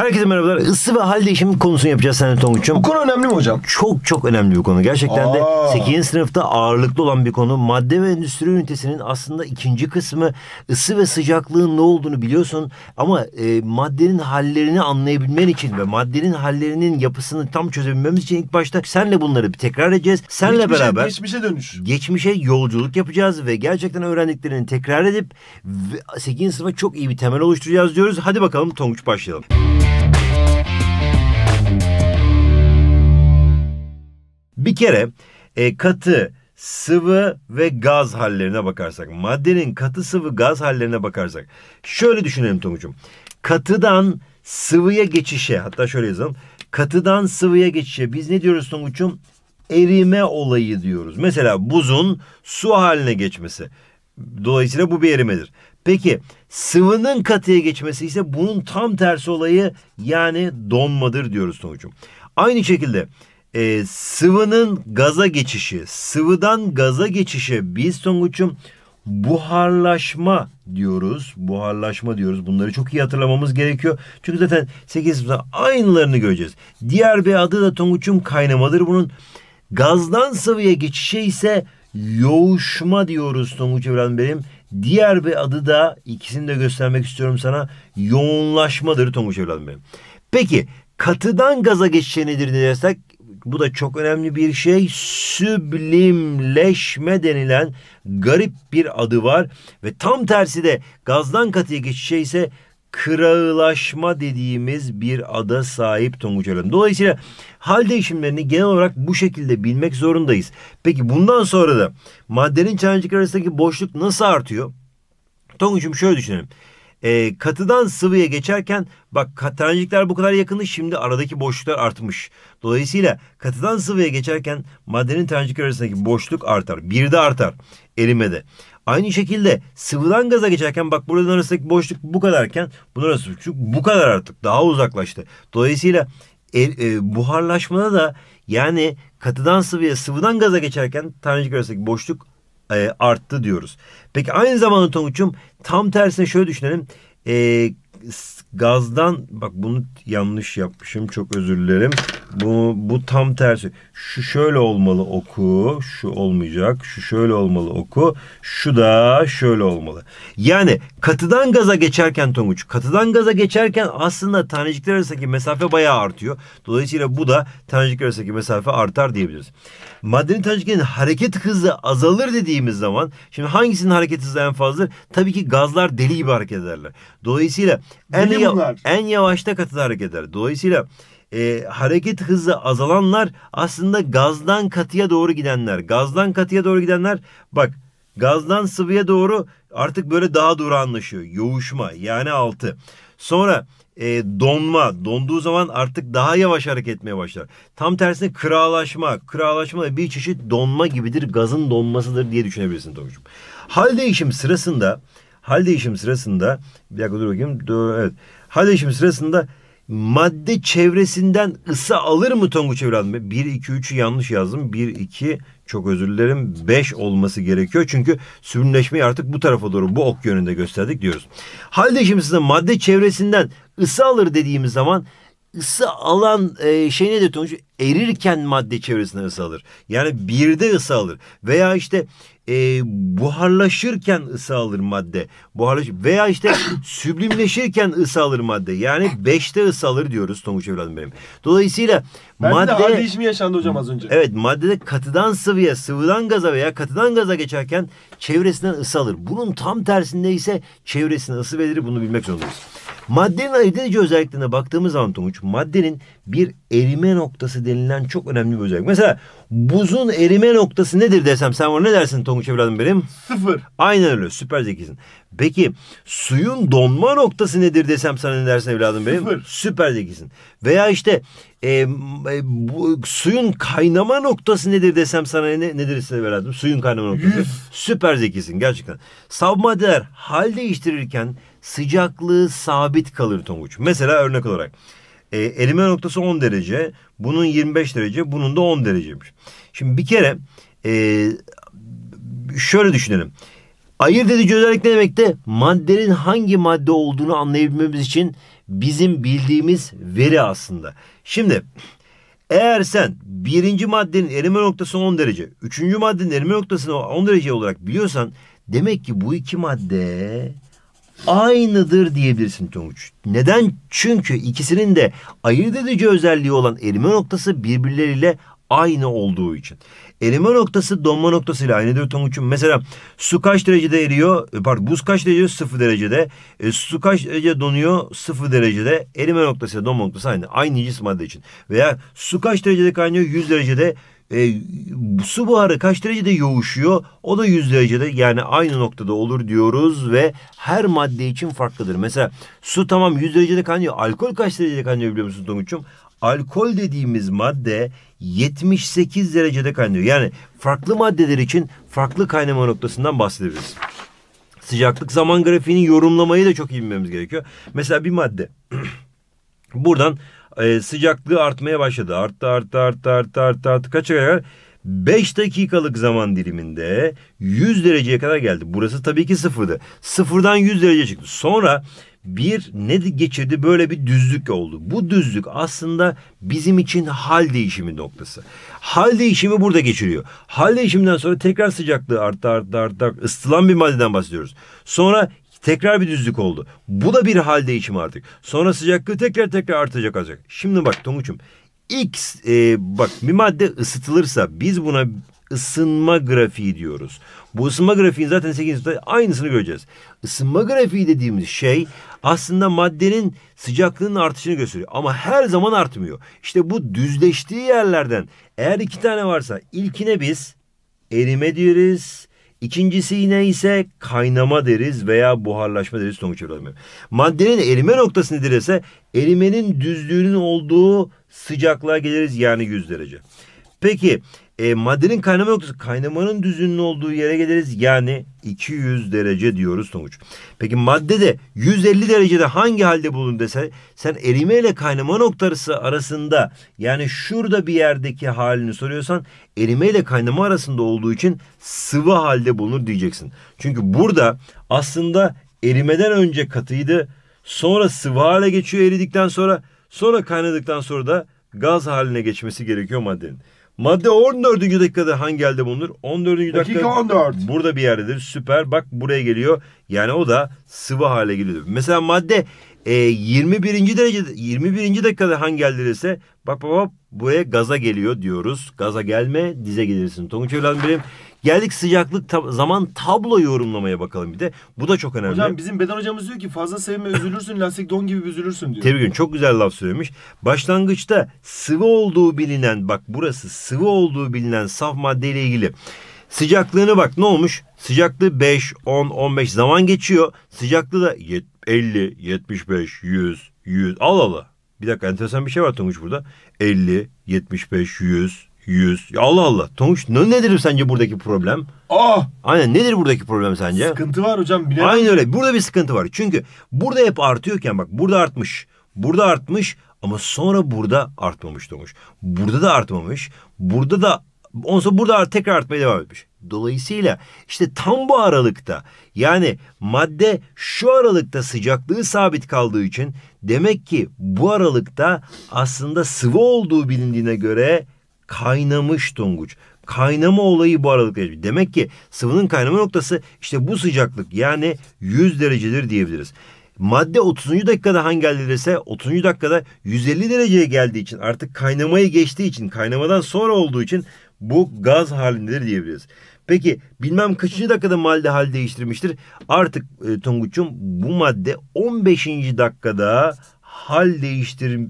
Herkese merhabalar. Isı ve hal değişimi konusunu yapacağız seninle Tonguç'um. Bu konu önemli mi hocam? Çok çok önemli bir konu. Gerçekten Aa. de 8. sınıfta ağırlıklı olan bir konu. Madde ve endüstri ünitesinin aslında ikinci kısmı ısı ve sıcaklığın ne olduğunu biliyorsun. Ama e, maddenin hallerini anlayabilmen için ve maddenin hallerinin yapısını tam çözebilmemiz için ilk başta senle bunları bir tekrar edeceğiz. Senle geçmişe, beraber geçmişe dönüş. Geçmişe yolculuk yapacağız ve gerçekten öğrendiklerini tekrar edip 8. sınıfa çok iyi bir temel oluşturacağız diyoruz. Hadi bakalım Tonguç başlayalım. Bir kere e, katı, sıvı ve gaz hallerine bakarsak, maddenin katı, sıvı, gaz hallerine bakarsak. Şöyle düşünelim Tonguç'um. Katıdan sıvıya geçişe, hatta şöyle yazalım. Katıdan sıvıya geçişe biz ne diyoruz Tonguç'um? Erime olayı diyoruz. Mesela buzun su haline geçmesi. Dolayısıyla bu bir erimedir. Peki sıvının katıya geçmesi ise bunun tam tersi olayı yani donmadır diyoruz Tonguç'um. Aynı şekilde e, sıvının gaza geçişi, sıvıdan gaza geçişi biz Songuç'um buharlaşma diyoruz. Buharlaşma diyoruz. Bunları çok iyi hatırlamamız gerekiyor. Çünkü zaten 8 sınıfta aynılarını göreceğiz. Diğer bir adı da Tonguç'um kaynamadır. Bunun gazdan sıvıya geçişi ise yoğuşma diyoruz Tonguç Evren benim. Diğer bir adı da ikisini de göstermek istiyorum sana. Yoğunlaşmadır Tonguç Evren benim. Peki katıdan gaza geçişi nedir dersek bu da çok önemli bir şey. Süblimleşme denilen garip bir adı var ve tam tersi de gazdan katıya geçişe şey ise kırağılaşma dediğimiz bir ada sahip Tonguç Alem. Dolayısıyla hal değişimlerini genel olarak bu şekilde bilmek zorundayız. Peki bundan sonra da maddenin çayıncıkları arasındaki boşluk nasıl artıyor? Tonguç'um şöyle düşünelim. E, katıdan sıvıya geçerken bak katrencikler bu kadar yakını. şimdi aradaki boşluklar artmış. Dolayısıyla katıdan sıvıya geçerken maddenin trencikler arasındaki boşluk artar. Bir de artar erimede. Aynı şekilde sıvıdan gaza geçerken bak buradan arasındaki boşluk bu kadarken bunun arası bu kadar artık daha uzaklaştı. Dolayısıyla el, e, buharlaşmada da yani katıdan sıvıya sıvıdan gaza geçerken tanecik arasındaki boşluk e, arttı diyoruz. Peki aynı zamanda Tonguç'um tam tersine şöyle düşünelim. E, gazdan bak bunu yanlış yapmışım çok özür dilerim. Bu, bu tam tersi. Şu şöyle olmalı oku, şu olmayacak, şu şöyle olmalı oku, şu da şöyle olmalı. Yani katıdan gaza geçerken Tonguç, katıdan gaza geçerken aslında tanecikler arasındaki mesafe bayağı artıyor. Dolayısıyla bu da tanecikler arasındaki mesafe artar diyebiliriz. Maddenin taneciklerin hareket hızı azalır dediğimiz zaman, şimdi hangisinin hareket hızı en fazladır? Tabii ki gazlar deli gibi hareket ederler. Dolayısıyla en, yav- en yavaşta katıda hareket eder. Dolayısıyla e, hareket hızı azalanlar aslında gazdan katıya doğru gidenler. Gazdan katıya doğru gidenler bak gazdan sıvıya doğru artık böyle daha durağanlaşıyor. Yoğuşma yani altı. Sonra e, donma. Donduğu zaman artık daha yavaş hareket etmeye başlar. Tam tersine kıralaşma. Kıralaşma da bir çeşit donma gibidir. Gazın donmasıdır diye düşünebilirsin Tokucuğum. Hal değişim sırasında hal değişim sırasında bir dakika dur bakayım. Dur, evet. Hal değişim sırasında madde çevresinden ısı alır mı Tonguç evladım? 1, 2, 3'ü yanlış yazdım. 1, 2 çok özür dilerim 5 olması gerekiyor. Çünkü sürünleşmeyi artık bu tarafa doğru bu ok yönünde gösterdik diyoruz. şimdi değişimi madde çevresinden ısı alır dediğimiz zaman ısı alan e, şey nedir Tonguç? Erirken madde çevresinden ısı alır. Yani birde ısı alır. Veya işte e, buharlaşırken ısı alır madde. Buharlaş veya işte süblimleşirken ısı alır madde. Yani beşte ısı alır diyoruz Tonguç evladım benim. Dolayısıyla ben madde... Ben de değişimi yaşandı hocam az önce. Evet maddede katıdan sıvıya, sıvıdan gaza veya katıdan gaza geçerken çevresinden ısı alır. Bunun tam tersinde ise çevresine ısı verir bunu bilmek zorundayız. Maddenin ayırt özelliklerine baktığımız zaman Tunguç, maddenin bir erime noktası denilen çok önemli bir özellik. Mesela buzun erime noktası nedir desem sen bana ne dersin Tonguç evladım benim? Sıfır. Aynen öyle süper zekisin. Peki suyun donma noktası nedir desem sana ne dersin evladım benim? Sıfır. Süper zekisin. Veya işte e, e, bu, suyun kaynama noktası nedir desem sana ne, ne dersin evladım? Suyun kaynama noktası. Yüz. Süper zekisin gerçekten. Savmaddeler hal değiştirirken sıcaklığı sabit kalır tonguç. Mesela örnek olarak e, erime noktası 10 derece, bunun 25 derece, bunun da 10 derecemiş. Şimdi bir kere e, şöyle düşünelim. Ayırt edici özellik ne demekte? Maddenin hangi madde olduğunu anlayabilmemiz için bizim bildiğimiz veri aslında. Şimdi eğer sen birinci maddenin erime noktası 10 derece, üçüncü maddenin erime noktasını 10 derece olarak biliyorsan demek ki bu iki madde aynıdır diyebilirsin Tonguç. Neden? Çünkü ikisinin de ayırt edici özelliği olan erime noktası birbirleriyle aynı olduğu için. Erime noktası donma noktasıyla aynıdır Tonguç'un. Mesela su kaç derecede eriyor? E, pardon buz kaç derecede Sıfır derecede. E, su kaç derece donuyor? Sıfır derecede. Erime noktası ile donma noktası aynı. Aynı cisim madde için. Veya su kaç derecede kaynıyor? Yüz derecede. E, su buharı kaç derecede yoğuşuyor? O da 100 derecede yani aynı noktada olur diyoruz ve her madde için farklıdır. Mesela su tamam 100 derecede kaynıyor. Alkol kaç derecede kaynıyor biliyor musun Tonguç'um? Alkol dediğimiz madde 78 derecede kaynıyor. Yani farklı maddeler için farklı kaynama noktasından bahsedebiliriz. Sıcaklık zaman grafiğini yorumlamayı da çok iyi bilmemiz gerekiyor. Mesela bir madde Buradan e, sıcaklığı artmaya başladı. Arttı arttı arttı arttı arttı arttı kaça kadar? 5 dakikalık zaman diliminde 100 dereceye kadar geldi. Burası tabii ki sıfırdı. Sıfırdan 100 derece çıktı. Sonra bir ne geçirdi böyle bir düzlük oldu. Bu düzlük aslında bizim için hal değişimi noktası. Hal değişimi burada geçiriyor. Hal değişiminden sonra tekrar sıcaklığı arttı arttı arttı. Isıtılan bir maddeden bahsediyoruz. Sonra Tekrar bir düzlük oldu. Bu da bir hal değişimi artık. Sonra sıcaklığı tekrar tekrar artacak azıcık. Şimdi bak Tonguç'um. X e, bak bir madde ısıtılırsa biz buna ısınma grafiği diyoruz. Bu ısınma grafiğin zaten 8. sınıfta aynısını göreceğiz. Isınma grafiği dediğimiz şey aslında maddenin sıcaklığının artışını gösteriyor. Ama her zaman artmıyor. İşte bu düzleştiği yerlerden eğer iki tane varsa ilkine biz erime diyoruz. İkincisi yine ise kaynama deriz veya buharlaşma deriz sonuç olarak. Maddenin erime noktası nedir ise erimenin düzlüğünün olduğu sıcaklığa geliriz yani 100 derece. Peki e, maddenin kaynama noktası kaynamanın düzünün olduğu yere geliriz. Yani 200 derece diyoruz sonuç. Peki madde de 150 derecede hangi halde bulun desen sen erime ile kaynama noktası arasında yani şurada bir yerdeki halini soruyorsan erime ile kaynama arasında olduğu için sıvı halde bulunur diyeceksin. Çünkü burada aslında erimeden önce katıydı sonra sıvı hale geçiyor eridikten sonra sonra kaynadıktan sonra da gaz haline geçmesi gerekiyor maddenin. Madde 14. dakikada hangi elde bunlar? 14. dakika. Dakika 14. Burada bir yerdedir. Süper. Bak buraya geliyor. Yani o da sıvı hale geliyor. Mesela madde e, 21. derece 21. dakikada hangi eldirirse bak bak bak buraya gaza geliyor diyoruz. Gaza gelme dize gelirsin. Tonguç evladım benim Geldik sıcaklık tab zaman tablo yorumlamaya bakalım bir de. Bu da çok önemli. Hocam bizim beden hocamız diyor ki fazla sevme üzülürsün lastik don gibi üzülürsün diyor. Tabii çok güzel laf söylemiş. Başlangıçta sıvı olduğu bilinen bak burası sıvı olduğu bilinen saf maddeyle ilgili. Sıcaklığını bak ne olmuş? Sıcaklığı 5, 10, 15 zaman geçiyor. Sıcaklığı da 50, 75, 100, 100. Al al. Bir dakika enteresan bir şey var Tonguç burada. 50, 75, 100, 100. Ya Allah Allah. Tonguç ne, nedir sence buradaki problem? Ah! Aynen nedir buradaki problem sence? Sıkıntı var hocam. Bilemem. Aynen öyle. Burada bir sıkıntı var. Çünkü burada hep artıyorken bak burada artmış. Burada artmış ama sonra burada artmamış Tonguç. Burada da artmamış. Burada da Ondan burada tekrar artmaya devam etmiş. Dolayısıyla işte tam bu aralıkta yani madde şu aralıkta sıcaklığı sabit kaldığı için demek ki bu aralıkta aslında sıvı olduğu bilindiğine göre kaynamış donguç. Kaynama olayı bu aralıkta. Demek ki sıvının kaynama noktası işte bu sıcaklık yani 100 derecedir diyebiliriz. Madde 30. dakikada hangi halledilirse 30. dakikada 150 dereceye geldiği için artık kaynamayı geçtiği için kaynamadan sonra olduğu için bu gaz halindedir diyebiliriz. Peki bilmem kaçıncı dakikada madde hal değiştirmiştir. Artık e, Tonguç'um bu madde 15. dakikada hal değiştir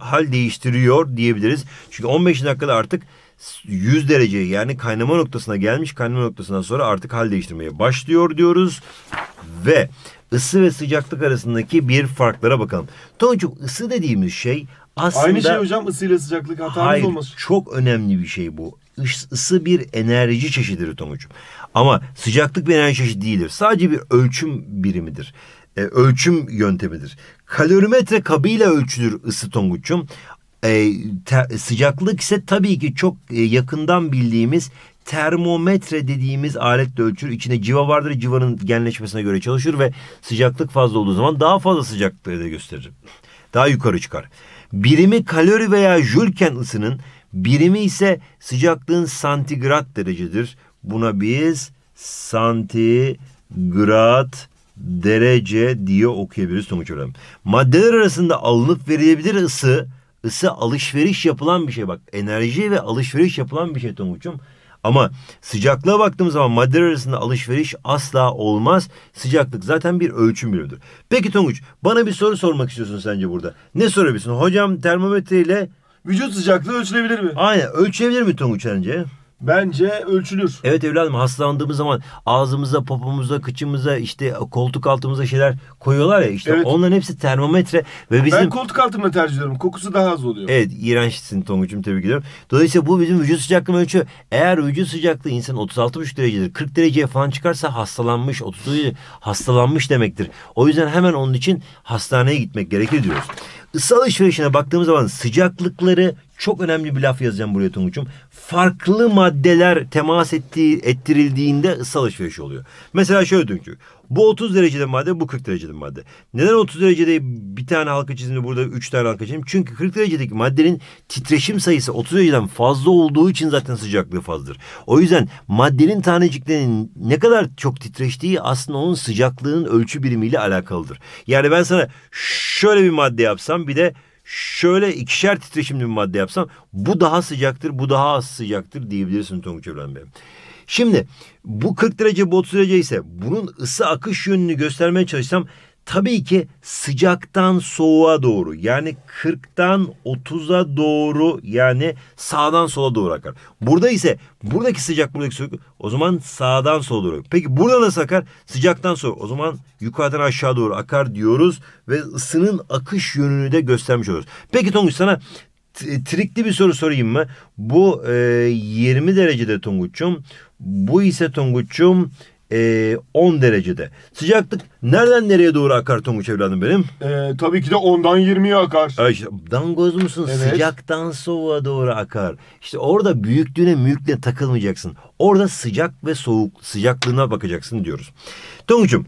hal değiştiriyor diyebiliriz. Çünkü 15 dakikada artık 100 derece yani kaynama noktasına gelmiş kaynama noktasından sonra artık hal değiştirmeye başlıyor diyoruz ve ısı ve sıcaklık arasındaki bir farklara bakalım. Toncuğum ısı dediğimiz şey aslında... Aynı şey hocam ısı ile sıcaklık hatamız hayır, çok önemli bir şey bu. Is, ısı bir enerji çeşididir Tonguç'um. Ama sıcaklık bir enerji çeşidi değildir. Sadece bir ölçüm birimidir. E, ölçüm yöntemidir kalorimetre kabıyla ölçülür ısı Tonguç'um. E, te, sıcaklık ise tabii ki çok e, yakından bildiğimiz termometre dediğimiz aletle ölçülür. İçinde civa vardır. Civanın genleşmesine göre çalışır ve sıcaklık fazla olduğu zaman daha fazla sıcaklığı da gösterir. Daha yukarı çıkar. Birimi kalori veya jülken ısının birimi ise sıcaklığın santigrat derecedir. Buna biz santigrat derece diye okuyabiliriz sonuç olarak. Maddeler arasında alınıp verilebilir ısı, ısı alışveriş yapılan bir şey. Bak enerji ve alışveriş yapılan bir şey Tonguç'um. Ama sıcaklığa baktığımız zaman maddeler arasında alışveriş asla olmaz. Sıcaklık zaten bir ölçüm birimidir. Peki Tonguç bana bir soru sormak istiyorsun sence burada. Ne sorabilirsin? Hocam termometreyle... Vücut sıcaklığı ölçülebilir mi? Aynen ölçülebilir mi Tonguç sence? Bence ölçülür. Evet evladım hastalandığımız zaman ağzımıza, popomuza, kıçımıza, işte koltuk altımıza şeyler koyuyorlar ya işte evet. onların hepsi termometre ve bizim... Ben koltuk altımda tercih ediyorum. Kokusu daha az oluyor. Evet iğrençsin Tonguç'um tebrik ediyorum. Dolayısıyla bu bizim vücut sıcaklığını ölçüyor. Eğer vücut sıcaklığı insan 36,5 derecedir 40 dereceye falan çıkarsa hastalanmış, 30 derece hastalanmış demektir. O yüzden hemen onun için hastaneye gitmek gerekir diyoruz. Isı alışverişine baktığımız zaman sıcaklıkları çok önemli bir laf yazacağım buraya Tonguç'um. Farklı maddeler temas ettiği, ettirildiğinde ısı alışveriş oluyor. Mesela şöyle Tonguç'um. Bu 30 derecede madde, bu 40 derecede madde. Neden 30 derecede bir tane halka çizimde burada 3 tane halka çizim? Çünkü 40 derecedeki maddenin titreşim sayısı 30 dereceden fazla olduğu için zaten sıcaklığı fazladır. O yüzden maddenin taneciklerinin ne kadar çok titreştiği aslında onun sıcaklığının ölçü birimiyle alakalıdır. Yani ben sana şöyle bir madde yapsam bir de şöyle ikişer titreşimli bir madde yapsam bu daha sıcaktır, bu daha az sıcaktır diyebilirsin Tonguç Evren Bey. Şimdi bu 40 derece bu 30 derece ise bunun ısı akış yönünü göstermeye çalışsam tabii ki sıcaktan soğuğa doğru yani 40'tan 30'a doğru yani sağdan sola doğru akar. Burada ise buradaki sıcak buradaki soğuk o zaman sağdan sola doğru. Peki burada nasıl akar? Sıcaktan soğuk o zaman yukarıdan aşağı doğru akar diyoruz ve ısının akış yönünü de göstermiş oluyoruz. Peki Tonguç sana trikli bir soru sorayım mı? Bu e, 20 derecede Tonguç'um bu ise Tonguç'um e, 10 derecede. Sıcaklık nereden nereye doğru akar Tonguç evladım benim? E, tabii ki de 10'dan 20'ye akar. Ay, işte, dangoz musun? Evet. Sıcaktan soğuğa doğru akar. İşte orada büyüklüğüne mülkle takılmayacaksın. Orada sıcak ve soğuk sıcaklığına bakacaksın diyoruz. Tonguç'um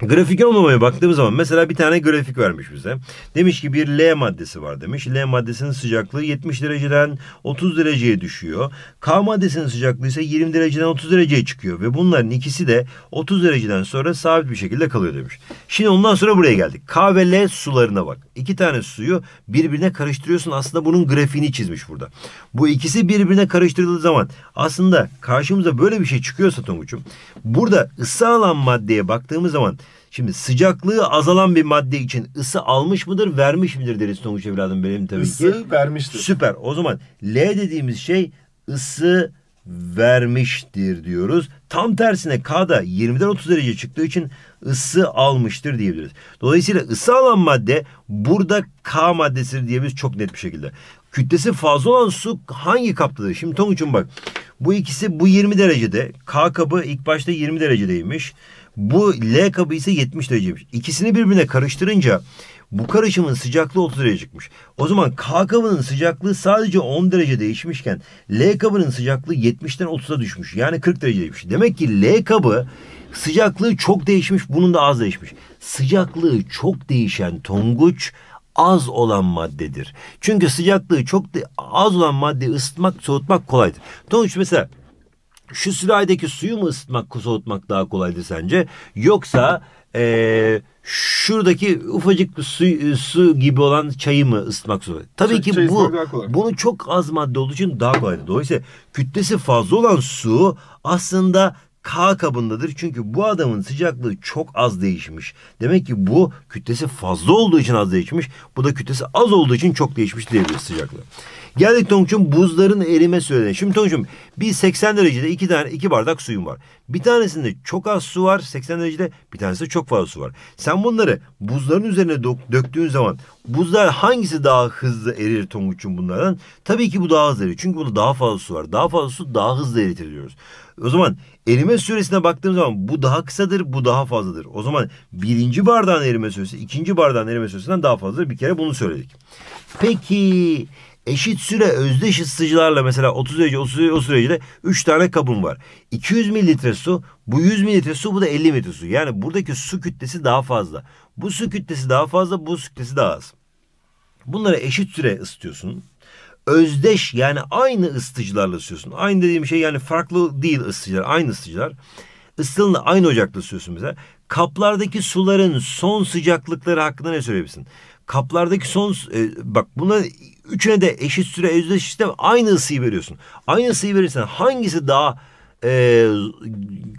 Grafik olmamaya baktığımız zaman mesela bir tane grafik vermiş bize. Demiş ki bir L maddesi var demiş. L maddesinin sıcaklığı 70 dereceden 30 dereceye düşüyor. K maddesinin sıcaklığı ise 20 dereceden 30 dereceye çıkıyor. Ve bunların ikisi de 30 dereceden sonra sabit bir şekilde kalıyor demiş. Şimdi ondan sonra buraya geldik. K ve L sularına bak. İki tane suyu birbirine karıştırıyorsun. Aslında bunun grafiğini çizmiş burada. Bu ikisi birbirine karıştırıldığı zaman aslında karşımıza böyle bir şey çıkıyorsa Tonguç'um. Burada ısı alan maddeye baktığımız zaman Şimdi sıcaklığı azalan bir madde için ısı almış mıdır vermiş midir deriz Tonguç evladım benim tabii Isı ki. Isı vermiştir. Süper. O zaman L dediğimiz şey ısı vermiştir diyoruz. Tam tersine K'da 20'den 30 derece çıktığı için ısı almıştır diyebiliriz. Dolayısıyla ısı alan madde burada K maddesidir diyebiliriz çok net bir şekilde. Kütlesi fazla olan su hangi kaptadır? Şimdi Tonguç'un bak bu ikisi bu 20 derecede. K kabı ilk başta 20 derecedeymiş. Bu L kabı ise 70 dereceymiş. İkisini birbirine karıştırınca bu karışımın sıcaklığı 30 derece çıkmış. O zaman K kabının sıcaklığı sadece 10 derece değişmişken L kabının sıcaklığı 70'ten 30'a düşmüş. Yani 40 derece değişmiş. Demek ki L kabı sıcaklığı çok değişmiş bunun da az değişmiş. Sıcaklığı çok değişen tonguç az olan maddedir. Çünkü sıcaklığı çok az olan maddeyi ısıtmak, soğutmak kolaydır. Tonguç mesela şu sürahdeki suyu mu ısıtmak, soğutmak daha kolaydı sence? Yoksa e, şuradaki ufacık su, e, su gibi olan çayı mı ısıtmak zor? Tabii ki bu bunu çok az madde olduğu için daha kolaydı. Dolayısıyla kütlesi fazla olan su aslında K kabındadır. Çünkü bu adamın sıcaklığı çok az değişmiş. Demek ki bu kütlesi fazla olduğu için az değişmiş. Bu da kütlesi az olduğu için çok değişmiş diyebiliriz sıcaklığı. Geldik Tonguç'un buzların erime sürelerine. Şimdi Tonguç'um bir 80 derecede iki tane iki bardak suyum var. Bir tanesinde çok az su var 80 derecede bir tanesinde çok fazla su var. Sen bunları buzların üzerine döktüğün zaman buzlar hangisi daha hızlı erir Tonguç'um bunlardan? Tabii ki bu daha hızlı erir. Çünkü bunda daha fazla su var. Daha fazla su daha hızlı eritir diyoruz. O zaman erime süresine baktığımız zaman bu daha kısadır, bu daha fazladır. O zaman birinci bardağın erime süresi, ikinci bardağın erime süresinden daha fazladır. Bir kere bunu söyledik. Peki eşit süre özdeş ısıtıcılarla mesela 30 derece 30 derece o sürecede 3 tane kabım var. 200 mililitre su bu 100 mililitre su bu da 50 mililitre su. Yani buradaki su kütlesi daha fazla. Bu su kütlesi daha fazla bu su kütlesi daha az. Bunları eşit süre ısıtıyorsun. Özdeş yani aynı ısıtıcılarla ısıtıyorsun. Aynı dediğim şey yani farklı değil ısıtıcılar aynı ısıtıcılar. Isıtılığında aynı ocakta ısıtıyorsun mesela. Kaplardaki suların son sıcaklıkları hakkında ne söyleyebilirsin? Kaplardaki son e, bak buna Üçüne de eşit süre özdeş sistem aynı ısıyı veriyorsun. Aynı ısıyı verirsen hangisi daha e,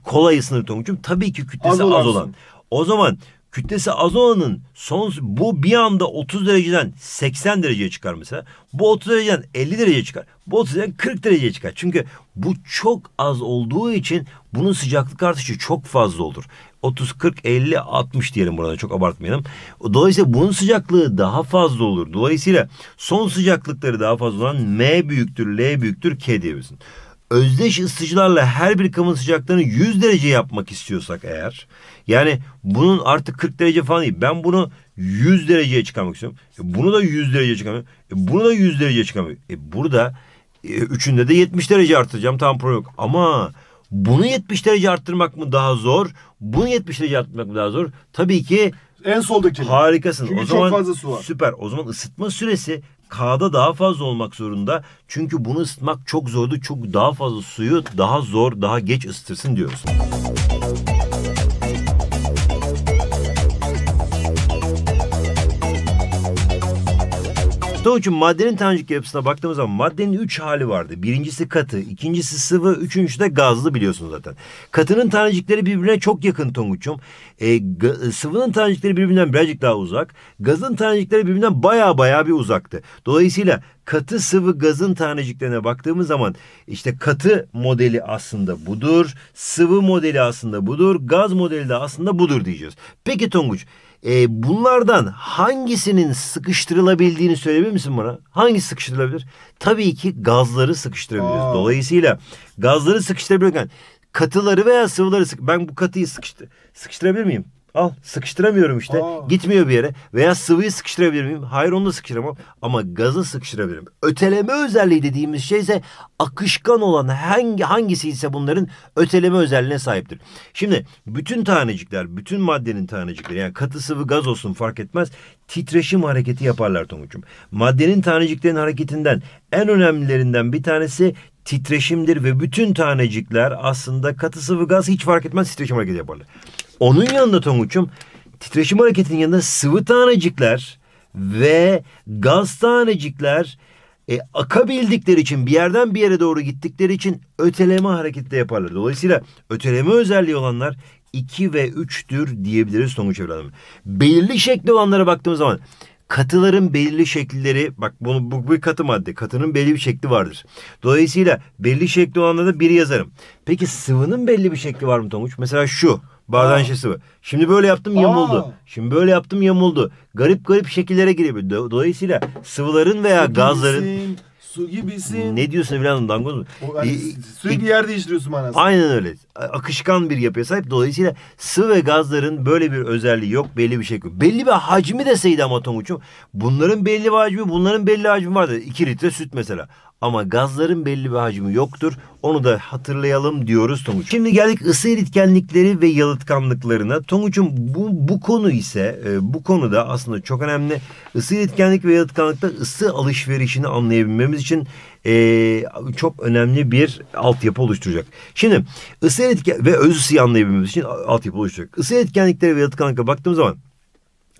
kolay ısınır Tonguç'um? Tabii ki kütlesi az, az olan. O zaman kütlesi az olanın son bu bir anda 30 dereceden 80 dereceye çıkar mesela. Bu 30 dereceden 50 dereceye çıkar. Bu 30 dereceden 40 dereceye çıkar. Çünkü bu çok az olduğu için bunun sıcaklık artışı çok fazla olur. 30, 40, 50, 60 diyelim burada çok abartmayalım. Dolayısıyla bunun sıcaklığı daha fazla olur. Dolayısıyla son sıcaklıkları daha fazla olan M büyüktür, L büyüktür, K diyebilirsin. Özdeş ısıtıcılarla her bir kabın sıcaklığını 100 derece yapmak istiyorsak eğer yani bunun artık 40 derece falan değil. Ben bunu 100 dereceye çıkarmak istiyorum. E bunu da 100 dereceye çıkarmıyorum. E bunu da 100 dereceye çıkarmıyorum. E burada e, üçünde de 70 derece artıracağım. Tam problem yok. Ama bunu 70 derece arttırmak mı daha zor? Bunu 70 derece arttırmak mı daha zor? Tabii ki en soldaki. Harikasın. Çünkü o zaman çok fazla su var. Süper. O zaman ısıtma süresi K'da daha fazla olmak zorunda. Çünkü bunu ısıtmak çok zordu. Çok daha fazla suyu daha zor, daha geç ısıtırsın diyoruz. Stoğu için maddenin tanecik yapısına baktığımız zaman maddenin üç hali vardı. Birincisi katı, ikincisi sıvı, üçüncüsü de gazlı biliyorsunuz zaten. Katının tanecikleri birbirine çok yakın Tonguç'um. E, e, sıvının tanecikleri birbirinden birazcık daha uzak. Gazın tanecikleri birbirinden baya baya bir uzaktı. Dolayısıyla katı sıvı gazın taneciklerine baktığımız zaman işte katı modeli aslında budur, sıvı modeli aslında budur, gaz modeli de aslında budur diyeceğiz. Peki Tonguç, e, bunlardan hangisinin sıkıştırılabildiğini söyleyebilir misin bana? Hangi sıkıştırılabilir? Tabii ki gazları sıkıştırabiliriz. Aa. Dolayısıyla gazları sıkıştırabilirken katıları veya sıvıları sık ben bu katıyı sıkıştı sıkıştırabilir miyim? Al sıkıştıramıyorum işte. Aa. Gitmiyor bir yere. Veya sıvıyı sıkıştırabilir miyim? Hayır onu da sıkıştıramam. Ama gazı sıkıştırabilirim. Öteleme özelliği dediğimiz şey ise akışkan olan hangi hangisi ise bunların öteleme özelliğine sahiptir. Şimdi bütün tanecikler, bütün maddenin tanecikleri yani katı sıvı gaz olsun fark etmez titreşim hareketi yaparlar Tonguç'um. Maddenin taneciklerin hareketinden en önemlilerinden bir tanesi titreşimdir ve bütün tanecikler aslında katı sıvı gaz hiç fark etmez titreşim hareketi yaparlar. Onun yanında Tonguç'um titreşim hareketinin yanında sıvı tanecikler ve gaz tanecikler e, akabildikleri için bir yerden bir yere doğru gittikleri için öteleme hareketi de yaparlar. Dolayısıyla öteleme özelliği olanlar 2 ve 3'tür diyebiliriz Tonguç evladım. Belirli şekli olanlara baktığımız zaman katıların belirli şekilleri bak bunu bu bir katı madde katının belli bir şekli vardır. Dolayısıyla belli şekli olanlarda biri yazarım. Peki sıvının belli bir şekli var mı Tonguç? Mesela şu. Bardağın şişesi var. Şimdi böyle yaptım yamuldu. Şimdi böyle yaptım yamuldu. Garip garip şekillere girebilir. Dolayısıyla sıvıların veya Su gazların... gibisin, Su gibisin. Ne diyorsun evladım dangoz mu? O, hani, İ- sürekli yer değiştiriyorsun manasını. Aynen öyle. Akışkan bir yapıya sahip. Dolayısıyla sıvı ve gazların böyle bir özelliği yok. Belli bir şekil. Belli bir hacmi deseydi ama Tomuçu'm Bunların belli bir hacmi, bunların belli hacmi vardı. 2 litre süt mesela ama gazların belli bir hacmi yoktur. Onu da hatırlayalım diyoruz Tonguç. Şimdi geldik ısı iletkenlikleri ve yalıtkanlıklarına. Tonguç'un bu, bu konu ise e, bu konuda aslında çok önemli. Isı iletkenlik ve yalıtkanlıkta ısı alışverişini anlayabilmemiz için e, çok önemli bir altyapı oluşturacak. Şimdi ısı iletken ve öz ısıyı anlayabilmemiz için altyapı oluşturacak. Isı iletkenlikleri ve yalıtkanlıkta baktığımız zaman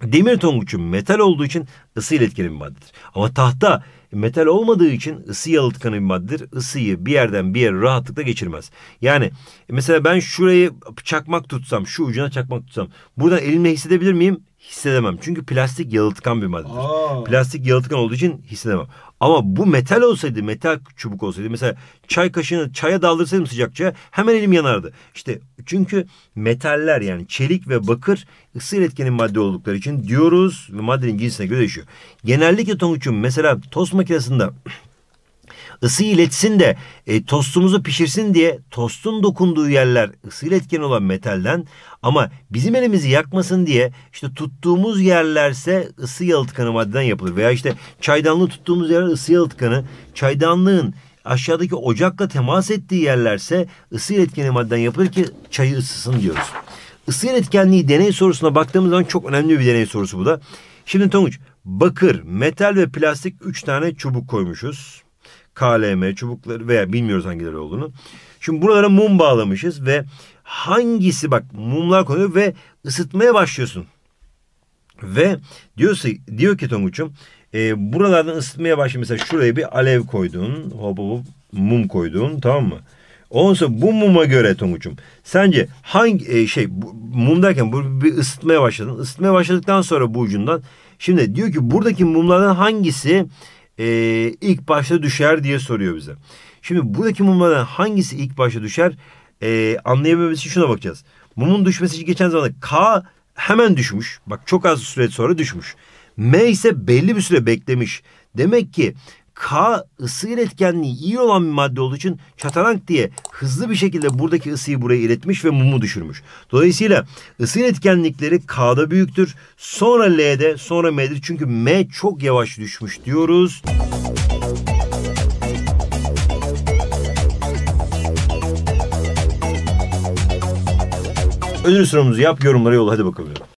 demir tonguçun metal olduğu için ısı iletkenli bir maddedir. Ama tahta metal olmadığı için ısı yalıtkanı bir maddedir. Isıyı bir yerden bir yere rahatlıkla geçirmez. Yani e, mesela ben şurayı çakmak tutsam, şu ucuna çakmak tutsam buradan elimle hissedebilir miyim? hissedemem. Çünkü plastik yalıtkan bir maddedir. Aa. Plastik yalıtkan olduğu için hissedemem. Ama bu metal olsaydı, metal çubuk olsaydı mesela çay kaşığını çaya daldırsaydım sıcakça hemen elim yanardı. İşte çünkü metaller yani çelik ve bakır ısı iletkenin madde oldukları için diyoruz ve maddenin cinsine göre değişiyor. Genellikle Tonguç'un mesela tost makinesinde ısı iletsin de e, tostumuzu pişirsin diye tostun dokunduğu yerler ısı iletken olan metalden ama bizim elimizi yakmasın diye işte tuttuğumuz yerlerse ısı yalıtkanı maddeden yapılır veya işte çaydanlığı tuttuğumuz yer ısı yalıtkanı çaydanlığın aşağıdaki ocakla temas ettiği yerlerse ısı iletkeni maddeden yapılır ki çayı ısısın diyoruz. Isı iletkenliği deney sorusuna baktığımız zaman çok önemli bir deney sorusu bu da. Şimdi Tonguç bakır, metal ve plastik 3 tane çubuk koymuşuz. KLM, çubukları veya bilmiyoruz hangileri olduğunu. Şimdi buralara mum bağlamışız ve hangisi bak mumlar konuyor ve ısıtmaya başlıyorsun. Ve diyorsa, diyor ki Tonguç'um e, buralardan ısıtmaya başlıyor. Mesela şuraya bir alev koydun. Hop hop mum koydun tamam mı? Ondan bu muma göre Tonguç'um sence hangi e, şey bu, mum derken bu bir ısıtmaya başladın. Isıtmaya başladıktan sonra bu ucundan şimdi diyor ki buradaki mumlardan hangisi e, ilk başta düşer diye soruyor bize. Şimdi buradaki mumlardan hangisi ilk başta düşer e, ee, anlayabilmemiz için şuna bakacağız. Mumun düşmesi için geçen zamanda K hemen düşmüş. Bak çok az süre sonra düşmüş. M ise belli bir süre beklemiş. Demek ki K ısı iletkenliği iyi olan bir madde olduğu için çatarank diye hızlı bir şekilde buradaki ısıyı buraya iletmiş ve mumu düşürmüş. Dolayısıyla ısı iletkenlikleri K'da büyüktür. Sonra L'de sonra M'dir. Çünkü M çok yavaş düşmüş diyoruz. Ödül sıramızı yap yorumlara yol hadi bakalım.